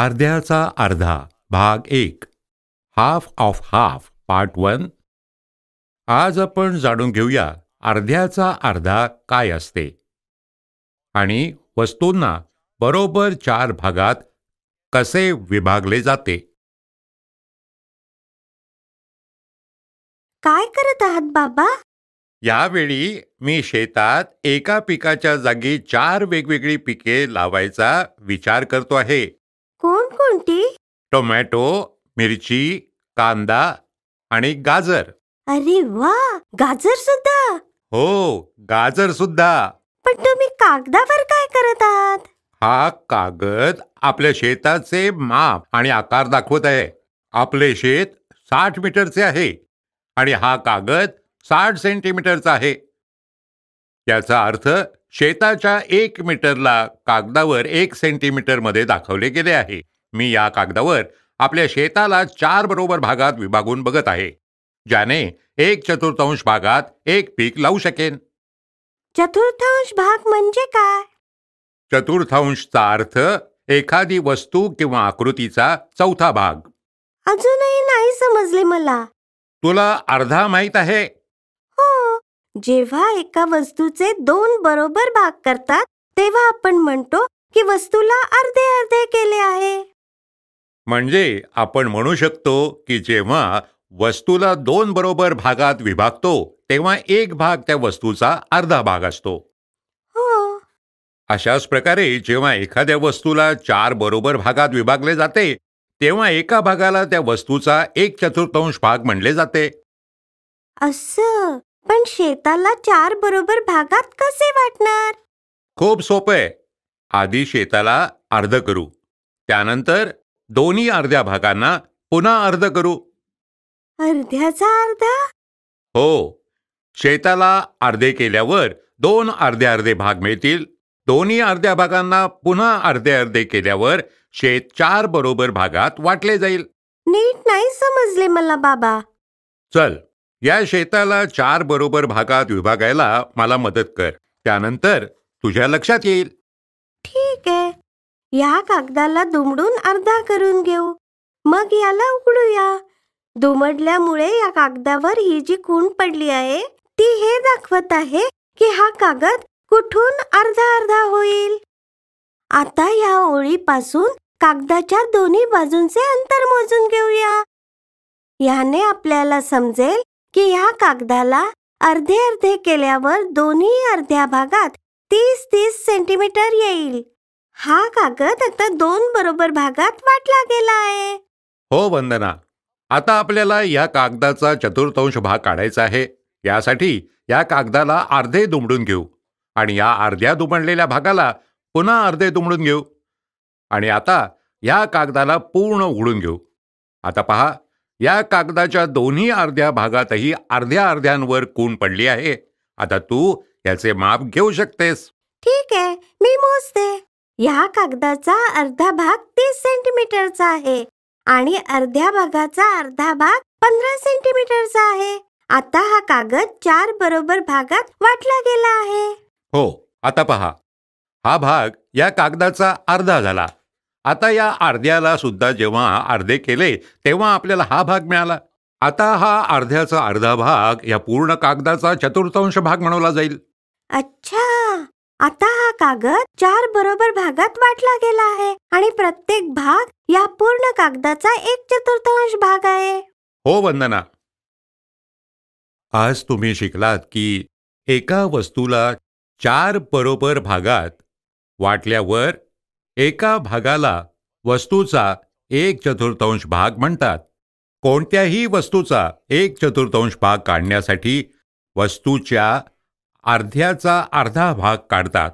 अर्ध्याचा अर्धा भाग एक half of half part one आज आपण जाणून घेऊया अर्ध्याचा अर्धा काय असते आणि वस्तूंना बरोबर चार भागात कसे विभागले जाते काय करत आहात बाबा यावेळी मी शेतात एका पिकाच्या जागी चार वेगवेगळी पिके लावायचा विचार करतो आहे कोणती टोमॅटो मिरची कांदा आणि गाजर अरे वा गाजर सुद्धा हो गाजर सुद्धा पण तुम्ही कागदावर काय करत आहात हा कागद आपल्या शेताचे माप आणि आकार दाखवत आहे आपले शेत साठ मीटरचे आहे आणि हा कागद साठ सेंटीमीटरचा आहे याचा अर्थ शेताच्या एक मीटरला कागदावर एक सेंटीमीटर मध्ये दाखवले गेले आहे मी या कागदावर आपल्या शेताला चार बरोबर भागात विभागून बघत आहे ज्याने एक चतुर्थांश भागात एक पीक लावू शकेन चतुर्थांश भाग म्हणजे काय चतुर्थांशचा अर्थ एखादी वस्तू किंवा आकृतीचा चौथा भाग अजूनही नाही समजले मला तुला अर्धा माहित आहे हो जेव्हा एका वस्तूचे दोन बरोबर भाग करतात तेव्हा आपण म्हणतो की वस्तूला अर्धे अर्धे केले आहे म्हणजे आपण म्हणू शकतो की जेव्हा वस्तूला दोन बरोबर भागात विभागतो तेव्हा एक भाग त्या वस्तूचा अर्धा भाग असतो हो. अशाच प्रकारे जेव्हा एखाद्या वस्तूला चार बरोबर भागात विभागले जाते तेव्हा एका भागाला त्या वस्तूचा एक चतुर्थांश भाग म्हणले जाते अस पण शेताला चार बरोबर भागात कसे वाटणार खूप सोपे आधी शेताला अर्ध करू त्यानंतर दोन्ही अर्ध्या भागांना पुन्हा अर्ध करू अर्ध्याचा अर्धा हो शेताला अर्धे केल्यावर दोन अर्धे अर्धे भाग मिळतील दोन्ही अर्ध्या भागांना पुन्हा अर्धे अर्धे केल्यावर शेत चार बरोबर भागात वाटले जाईल नीट नाही समजले मला बाबा चल या शेताला चार बरोबर भागात विभागायला मला मदत कर त्यानंतर तुझ्या लक्षात येईल ठीक आहे या कागदाला दुमडून अर्धा करून घेऊ मग याला उघडूया दुमडल्यामुळे या कागदावर ही जी खूण पडली आहे ती हे दाखवत आहे की हा कागद कुठून अर्धा अर्धा होईल आता या ओळीपासून कागदाच्या दोन्ही बाजूंचे अंतर मोजून घेऊया याने आपल्याला समजेल की ह्या कागदाला अर्धे अर्धे केल्यावर दोन्ही अर्ध्या भागात तीस तीस सेंटीमीटर येईल हा कागद आता दोन बरोबर भागात वाटला गेला आहे हो वंदना आता आपल्याला या कागदाचा चतुर्थांश भाग काढायचा आहे यासाठी या कागदाला अर्धे दुमडून घेऊ आणि या अर्ध्या दुमडलेल्या भागाला पुन्हा अर्धे दुमडून घेऊ आणि आता या कागदाला पूर्ण उघडून घेऊ आता पहा या कागदाच्या दोन्ही अर्ध्या भागातही अर्ध्या अर्ध्यांवर कूण पडली आहे आता तू याचे माप घेऊ शकतेस ठीक आहे मी मोजते ह्या कागदाचा अर्धा भाग तीस सेंटीमीटरचा आहे आणि अर्ध्या भागाचा अर्धा भाग पंधरा सेंटीमीटरचा आहे आता हा कागद चार बरोबर भागात वाटला गेला आहे हो आता पहा हा भाग या कागदाचा अर्धा झाला आता या अर्ध्याला सुद्धा जेव्हा अर्धे केले तेव्हा आपल्याला हा भाग मिळाला आता हा अर्ध्याचा अर्धा भाग या पूर्ण कागदाचा चतुर्थांश भाग म्हणवला जाईल अच्छा आता हा कागद चार बरोबर भागात वाटला गेला आहे आणि प्रत्येक भाग या पूर्ण कागदाचा एक चतुर्थांश भाग आहे हो वंदना आज तुम्ही शिकलात की एका वस्तूला चार बरोबर भागात वाटल्यावर एका भागाला वस्तूचा एक चतुर्थांश भाग म्हणतात कोणत्याही वस्तूचा एक चतुर्थांश भाग काढण्यासाठी वस्तूच्या अर्ध्याचा अर्धा भाग काढतात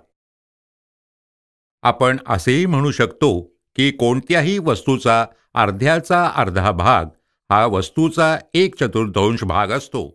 आपण असेही म्हणू शकतो की कोणत्याही वस्तूचा अर्ध्याचा अर्धा भाग हा वस्तूचा एक चतुर्थांश भाग असतो